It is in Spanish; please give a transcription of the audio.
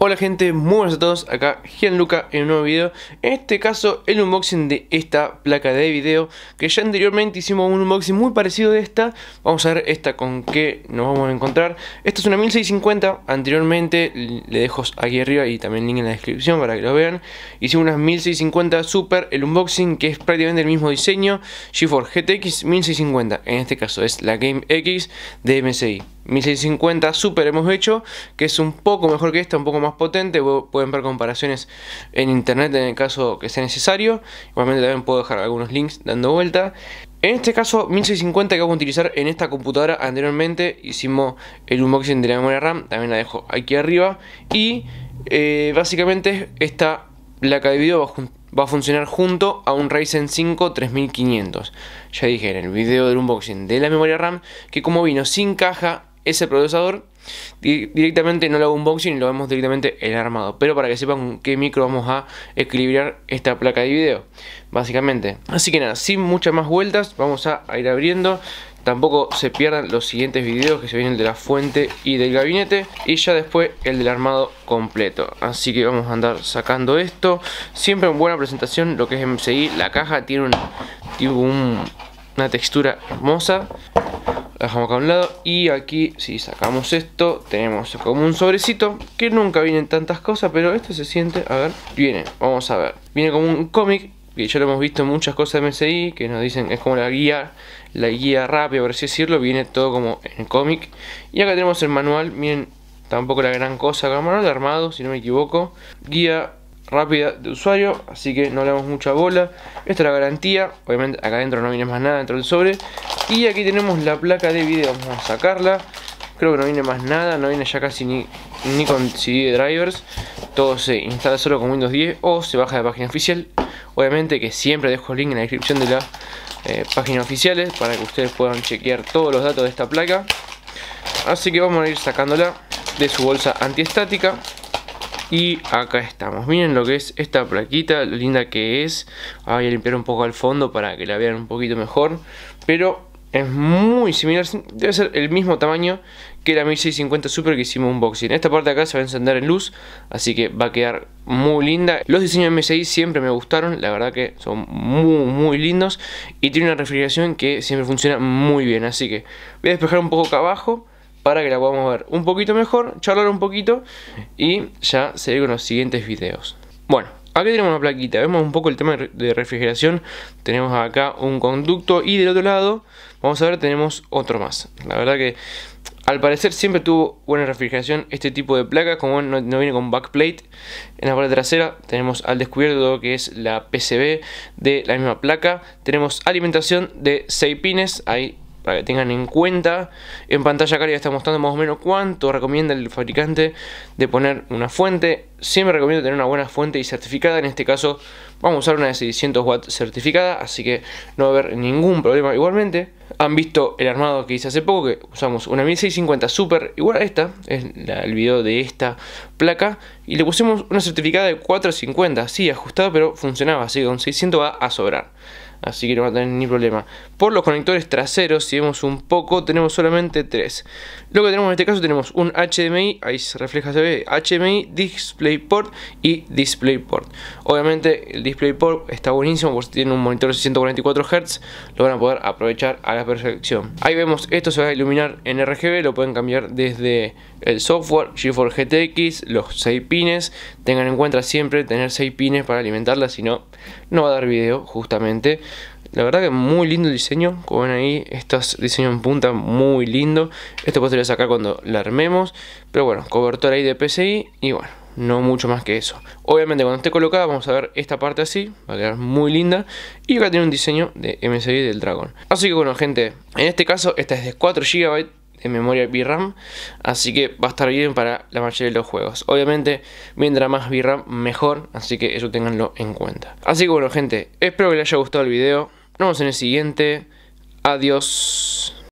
Hola gente, muy buenas a todos, acá Gianluca en un nuevo video En este caso el unboxing de esta placa de video Que ya anteriormente hicimos un unboxing muy parecido de esta Vamos a ver esta con que nos vamos a encontrar Esta es una 1650, anteriormente le dejo aquí arriba y también link en la descripción para que lo vean Hicimos unas 1650 Super, el unboxing que es prácticamente el mismo diseño GeForce GTX 1650, en este caso es la Game X de MSI 1650 Super hemos hecho, que es un poco mejor que esta, un poco más potente. Pueden ver comparaciones en internet en el caso que sea necesario. Igualmente también puedo dejar algunos links dando vuelta. En este caso, 1650 que vamos a utilizar en esta computadora anteriormente, hicimos el unboxing de la memoria RAM, también la dejo aquí arriba. Y eh, básicamente esta placa de video va a funcionar junto a un Ryzen 5 3500. Ya dije en el video del unboxing de la memoria RAM que como vino sin caja ese procesador. Directamente no lo hago unboxing y lo vemos directamente el armado. Pero para que sepan qué micro vamos a equilibrar esta placa de video. Básicamente. Así que nada, sin muchas más vueltas vamos a ir abriendo. Tampoco se pierdan los siguientes videos que se vienen de la fuente y del gabinete. Y ya después el del armado completo. Así que vamos a andar sacando esto. Siempre en buena presentación lo que es MSI. La caja tiene una textura hermosa. Lo dejamos acá a un lado y aquí si sacamos esto tenemos como un sobrecito que nunca vienen tantas cosas pero esto se siente, a ver, viene, vamos a ver. Viene como un cómic que ya lo hemos visto en muchas cosas de MSI que nos dicen es como la guía, la guía rápida por así decirlo, viene todo como en cómic. Y acá tenemos el manual, miren, tampoco la gran cosa, acá manual armado si no me equivoco. Guía rápida de usuario, así que no le damos mucha bola. Esta es la garantía, obviamente acá adentro no viene más nada dentro del sobre. Y aquí tenemos la placa de video, vamos a sacarla. Creo que no viene más nada, no viene ya casi ni, ni con CD de drivers. Todo se instala solo con Windows 10 o se baja de página oficial. Obviamente que siempre dejo el link en la descripción de la eh, página oficiales eh, para que ustedes puedan chequear todos los datos de esta placa. Así que vamos a ir sacándola de su bolsa antiestática. Y acá estamos. Miren lo que es esta plaquita, linda que es. Voy a limpiar un poco al fondo para que la vean un poquito mejor. Pero es muy similar, debe ser el mismo tamaño que la 1650 Super que hicimos unboxing. Esta parte de acá se va a encender en luz, así que va a quedar muy linda. Los diseños M6 siempre me gustaron, la verdad que son muy muy lindos y tiene una refrigeración que siempre funciona muy bien, así que voy a despejar un poco acá abajo para que la podamos ver un poquito mejor, charlar un poquito y ya seguir con los siguientes videos. Bueno, Aquí tenemos una plaquita, vemos un poco el tema de refrigeración. Tenemos acá un conducto y del otro lado, vamos a ver, tenemos otro más. La verdad que al parecer siempre tuvo buena refrigeración este tipo de placa, como no, viene con backplate. En la parte trasera tenemos al descubierto que es la PCB de la misma placa. Tenemos alimentación de 6 pines, ahí para que tengan en cuenta. En pantalla acá ya está mostrando más o menos cuánto recomienda el fabricante de poner una fuente. Siempre recomiendo tener una buena fuente y certificada. En este caso vamos a usar una de 600 watts certificada, así que no va a haber ningún problema igualmente. Han visto el armado que hice hace poco, que usamos una 1650 Super, igual a esta, es el video de esta placa, y le pusimos una certificada de 450, sí, ajustada, pero funcionaba, así que con 600 va a sobrar así que no va a tener ni problema. Por los conectores traseros, si vemos un poco, tenemos solamente tres. Lo que tenemos en este caso tenemos un HDMI, ahí se refleja, se ve, HDMI, DisplayPort y DisplayPort. Obviamente el DisplayPort está buenísimo porque si un monitor de 144 Hz, lo van a poder aprovechar a la perfección. Ahí vemos, esto se va a iluminar en RGB, lo pueden cambiar desde el software, GeForce GTX, los 6 pines. Tengan en cuenta siempre tener 6 pines para alimentarla, si no no va a dar video justamente. La verdad que muy lindo el diseño, como ven ahí, estos diseños en punta, muy lindo. Esto podría sacar cuando la armemos, pero bueno, cobertor ahí de PCI y bueno, no mucho más que eso. Obviamente cuando esté colocada vamos a ver esta parte así, va a quedar muy linda. Y acá tiene un diseño de MSI del dragón Así que bueno gente, en este caso esta es de 4 GB, de memoria VRAM, así que va a estar bien para la mayoría de los juegos. Obviamente, mientras más VRAM, mejor, así que eso tenganlo en cuenta. Así que bueno, gente, espero que les haya gustado el video. Nos vemos en el siguiente. Adiós.